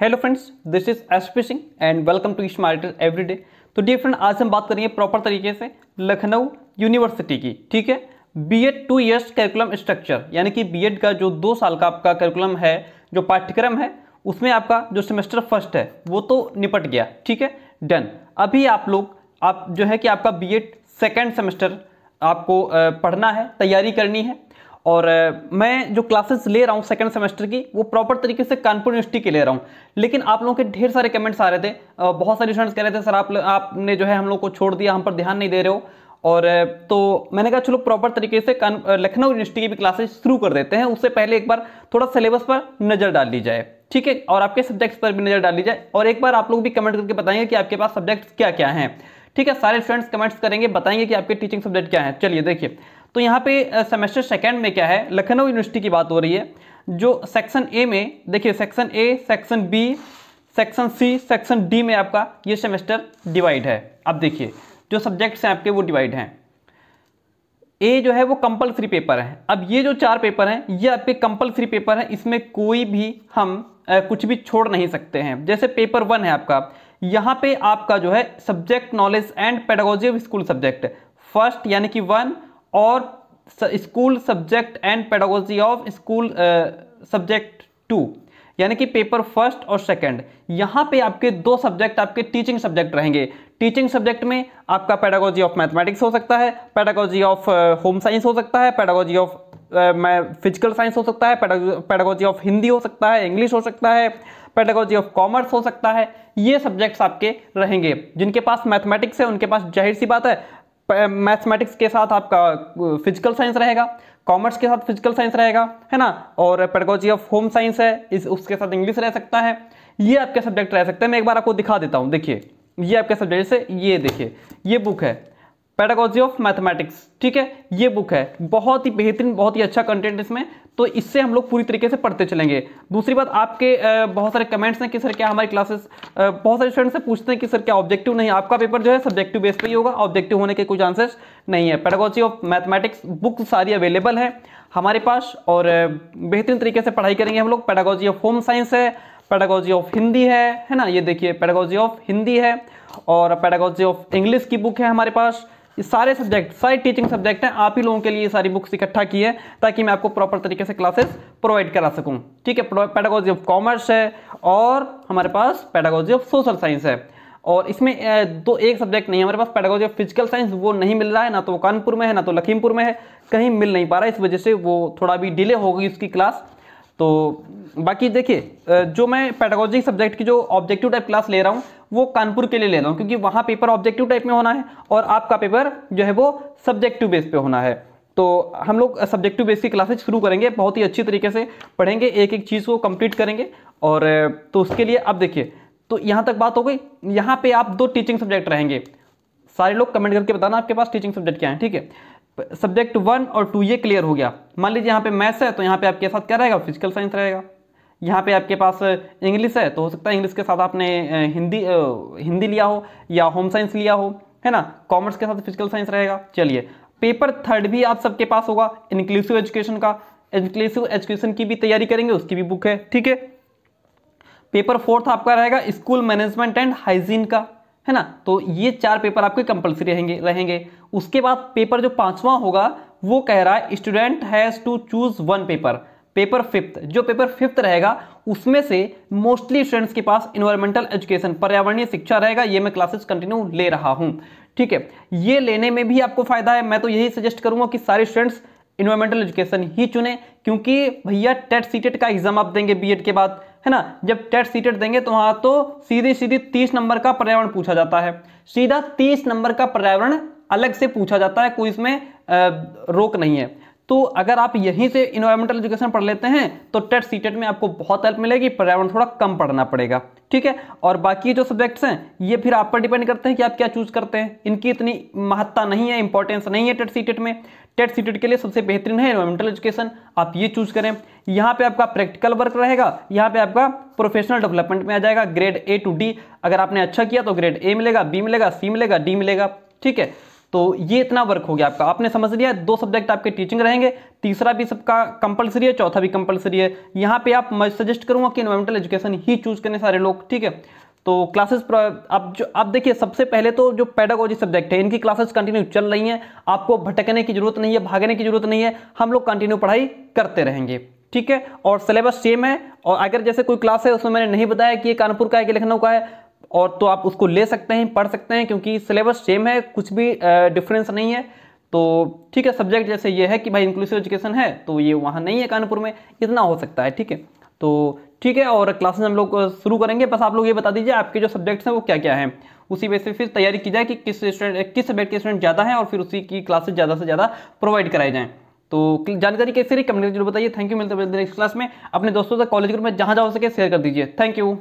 hello friends this is S P Singh and welcome to smarter every day तो डी friend आज हम बात करेंगे प्रॉपर तरीके से लखनऊ यूनिवर्सिटी की ठीक है B Ed two years curriculum structure यानी कि बी एड का जो दो साल का आपका करिकुलम है जो पाठ्यक्रम है उसमें आपका जो सेमेस्टर फर्स्ट है वो तो निपट गया ठीक है डन अभी आप लोग आप जो है कि आपका बी एड सेकेंड सेमेस्टर आपको पढ़ना है तैयारी करनी है और मैं जो क्लासेस ले रहा हूँ सेकंड सेमेस्टर की वो प्रॉपर तरीके से कानपुर यूनिवर्सिटी के ले रहा हूँ लेकिन आप लोगों के ढेर सारे कमेंट्स आ रहे थे बहुत सारे स्टूडेंट्स कह रहे थे सर आप आपने जो है हम लोग को छोड़ दिया हम पर ध्यान नहीं दे रहे हो और तो मैंने कहा चलो प्रॉपर तरीके से लखनऊ यूनिवर्सिटी की भी क्लासेस शुरू कर देते हैं उससे पहले एक बार थोड़ा सिलेबस पर नज़र डाल ली जाए ठीक है और आपके सब्जेक्ट्स पर भी नज़र डाल ली जाए और एक बार आप लोग भी कमेंट करके बताएंगे कि आपके पास सब्जेक्ट्स क्या क्या हैं ठीक है सारे स्टूडेंट्स कमेंट्स करेंगे बताएंगे कि आपके टीचिंग सब्जेक्ट क्या है चलिए देखिए तो यहाँ पे सेमेस्टर सेकेंड में क्या है लखनऊ यूनिवर्सिटी की बात हो रही है जो सेक्शन ए में देखिए section A section B section C section D में आपका ये सेमेस्टर डिवाइड है अब देखिए जो सब्जेक्ट्स हैं आपके वो डिवाइड हैं ए जो है वो कंपलसरी पेपर है अब ये जो चार पेपर हैं ये आपके कंपलसरी पेपर हैं इसमें कोई भी हम आ, कुछ भी छोड़ नहीं सकते हैं जैसे पेपर वन है आपका यहाँ पे आपका जो है subject knowledge and pedagogy of school subject first यानी कि वन और school subject and pedagogy of school subject two यानी कि पेपर फर्स्ट और सेकंड यहाँ पे आपके दो सब्जेक्ट आपके टीचिंग सब्जेक्ट रहेंगे टीचिंग सब्जेक्ट में आपका पेडागोजी ऑफ मैथमेटिक्स हो सकता है पेडागोजी ऑफ होम साइंस हो सकता है पेडागोजी ऑफ फिजिकल साइंस हो सकता है पेडागोजी ऑफ हिंदी हो सकता है इंग्लिश हो सकता है पेडागोजी ऑफ कॉमर्स हो सकता है ये सब्जेक्ट्स आपके रहेंगे जिनके पास मैथमेटिक्स है उनके पास जाहिर सी बात है मैथमेटिक्स के साथ आपका फिजिकल साइंस रहेगा कॉमर्स के साथ फिजिकल साइंस रहेगा है ना और पेडोलॉजी ऑफ होम साइंस है इस उसके साथ इंग्लिश रह सकता है ये आपके सब्जेक्ट रह सकते हैं मैं एक बार आपको दिखा देता हूँ देखिए ये आपके सब्जेक्ट से ये देखिए ये बुक है पैडागोजी ऑफ मैथमेटिक्स ठीक है ये बुक है बहुत ही बेहतरीन बहुत ही अच्छा कंटेंट इसमें तो इससे हम लोग पूरी तरीके से पढ़ते चलेंगे दूसरी बात आपके बहुत सारे कमेंट्स हैं कि सर क्या हमारी क्लासेस बहुत सारे स्टूडेंट से पूछते हैं कि सर क्या ऑब्जेक्टिव नहीं आपका पेपर जो है सब्जेक्टिव बेस पर ही होगा ऑब्जेक्टिव होने के कोई चांसेस नहीं है पैडागोजी ऑफ मैथमेटिक्स बुक सारी अवेलेबल है हमारे पास और बेहतरीन तरीके से पढ़ाई करेंगे हम लोग पैडागोजी ऑफ होम साइंस है पैडागोजी ऑफ हिंदी है है ना ये देखिए पैडागोजी ऑफ हिंदी है और पैडागोजी ऑफ इंग्लिश की बुक है हमारे पास ये सारे सब्जेक्ट सारे टीचिंग सब्जेक्ट हैं आप ही लोगों के लिए ये सारी बुक्स इकट्ठा की है ताकि मैं आपको प्रॉपर तरीके से क्लासेस प्रोवाइड करा सकूँ ठीक है पैडागोजी ऑफ कॉमर्स है और हमारे पास पैडागोजी ऑफ सोशल साइंस है और इसमें तो एक सब्जेक्ट नहीं है हमारे पास पैडागोजी ऑफ फिजिकल साइंस वो नहीं मिल रहा है ना तो वो कानपुर में है ना तो लखीमपुर में है कहीं मिल नहीं पा रहा है इस वजह से वो थोड़ा भी डिले हो गई उसकी क्लास तो बाकी देखिए जो मैं पैडागोजी सब्जेक्ट की जो ऑब्जेक्टिव टाइप क्लास ले रहा हूँ वो कानपुर के लिए ले रहा हूँ क्योंकि वहाँ पेपर ऑब्जेक्टिव टाइप में होना है और आपका पेपर जो है वो सब्जेक्टिव बेस पे होना है तो हम लोग सब्जेक्टिव बेस की क्लासेज शुरू करेंगे बहुत ही अच्छी तरीके से पढ़ेंगे एक एक चीज़ को कंप्लीट करेंगे और तो उसके लिए अब देखिए तो यहाँ तक बात हो गई यहाँ पर आप दो टीचिंग सब्जेक्ट रहेंगे सारे लोग कमेंट करके बताना आपके पास टीचिंग सब्जेक्ट क्या है ठीक है सब्जेक्ट वन और टू ये क्लियर हो गया मान लीजिए यहाँ पे मैथ्स है तो यहाँ पे आपके साथ क्या रहेगा फिजिकल साइंस रहेगा यहाँ पे आपके पास इंग्लिश है तो हो सकता है इंग्लिश के साथ आपने हिंदी हिंदी लिया हो या होम साइंस लिया हो है ना कॉमर्स के साथ फिजिकल साइंस रहेगा चलिए पेपर थर्ड भी आप सबके पास होगा इंक्लूसिव एजुकेशन का इंक्लूसिव एजुकेशन की भी तैयारी करेंगे उसकी भी बुक है ठीक है पेपर फोर्थ आपका रहेगा स्कूल मैनेजमेंट एंड हाइजीन का है ना तो ये चार पेपर आपके कंपलसरी रहेंगे रहेंगे उसके बाद पेपर जो पांचवा होगा वो कह रहा है student has to choose one paper paper fifth जो पेपर फिफ्थ रहेगा उसमें से मोस्टली स्टूडेंट्स के पास इन्वायरमेंटल एजुकेशन पर्यावरणीय शिक्षा रहेगा ये मैं क्लासेस कंटिन्यू ले रहा हूँ ठीक है ये लेने में भी आपको फायदा है मैं तो यही सजेस्ट करूंगा कि सारे स्टूडेंट्स इन्वायरमेंटल एजुकेशन ही चुने क्योंकि भैया टेट सीटेट का एग्जाम आप देंगे बी के बाद है ना जब टेट सीटेट देंगे तो वहां तो सीधे सीधे तीस नंबर का पर्यावरण पूछा जाता है सीधा तीस नंबर का पर्यावरण अलग से पूछा जाता है कोई इसमें रोक नहीं है तो अगर आप यहीं से इन्वायरमेंटल एजुकेशन पढ़ लेते हैं तो टेट सी टेट e में आपको बहुत हेल्प मिलेगी पर्यावरण थोड़ा कम पढ़ना पड़ेगा ठीक है और बाकी जो सब्जेक्ट्स हैं ये फिर आप पर डिपेंड करते हैं कि आप क्या चूज करते हैं इनकी इतनी महत्ता नहीं है इंपॉर्टेंस नहीं है टेट सी टेट e में टेट सी टेट e के लिए सबसे बेहतरीन है इन्वायरमेंटल एजुकेशन आप ये चूज करें यहाँ पे आपका प्रैक्टिकल वर्क रहेगा यहाँ पे आपका प्रोफेशनल डेवलपमेंट में आ जाएगा ग्रेड ए टू डी अगर आपने अच्छा किया तो ग्रेड ए मिलेगा बी मिलेगा सी मिलेगा डी मिलेगा ठीक है तो ये इतना वर्क हो गया आपका आपने समझ लिया दो सब्जेक्ट आपके टीचिंग रहेंगे तीसरा भी सबका कंपलसरी है चौथा भी कंपलसरी है यहाँ पे आप मैं सजेस्ट करूँगा कि इन्वायरमेंटल एजुकेशन ही चूज करें सारे लोग ठीक है तो क्लासेस आप जो आप देखिए सबसे पहले तो जो पेडागोजी सब्जेक्ट है इनकी क्लासेस कंटिन्यू चल रही हैं आपको भटकने की जरूरत नहीं है भागने की जरूरत नहीं है हम लोग कंटिन्यू पढ़ाई करते रहेंगे ठीक है और सिलेबस सेम है और अगर जैसे कोई क्लास है उसमें मैंने नहीं बताया कि ये कानपुर का है कि लखनऊ का है और तो आप उसको ले सकते हैं पढ़ सकते हैं क्योंकि सिलेबस सेम है कुछ भी डिफरेंस नहीं है तो ठीक है सब्जेक्ट जैसे ये है कि भाई इंक्लूसिव एजुकेशन है तो ये वहाँ नहीं है कानपुर में इतना हो सकता है ठीक है तो ठीक है और क्लासेस हम लोग शुरू करेंगे बस आप लोग ये बता दीजिए आपके जो सब्जेक्ट्स हैं वो क्या क्या हैं उसी वजह से फिर तैयारी की जाए कि किस स्टूडेंट किस सब्जेक्ट के स्टूडेंट ज़्यादा हैं और फिर उसी की क्लासेस ज़्यादा से ज़्यादा प्रोवाइड कराई जाएँ तो जानकारी कैसे रही कमेंट जरूर बताइए थैंक यू मिलते हैं नेक्स्ट क्लास में अपने दोस्तों से कॉलेज ग्रुप में जहाँ जा सके शेयर कर दीजिए थैंक यू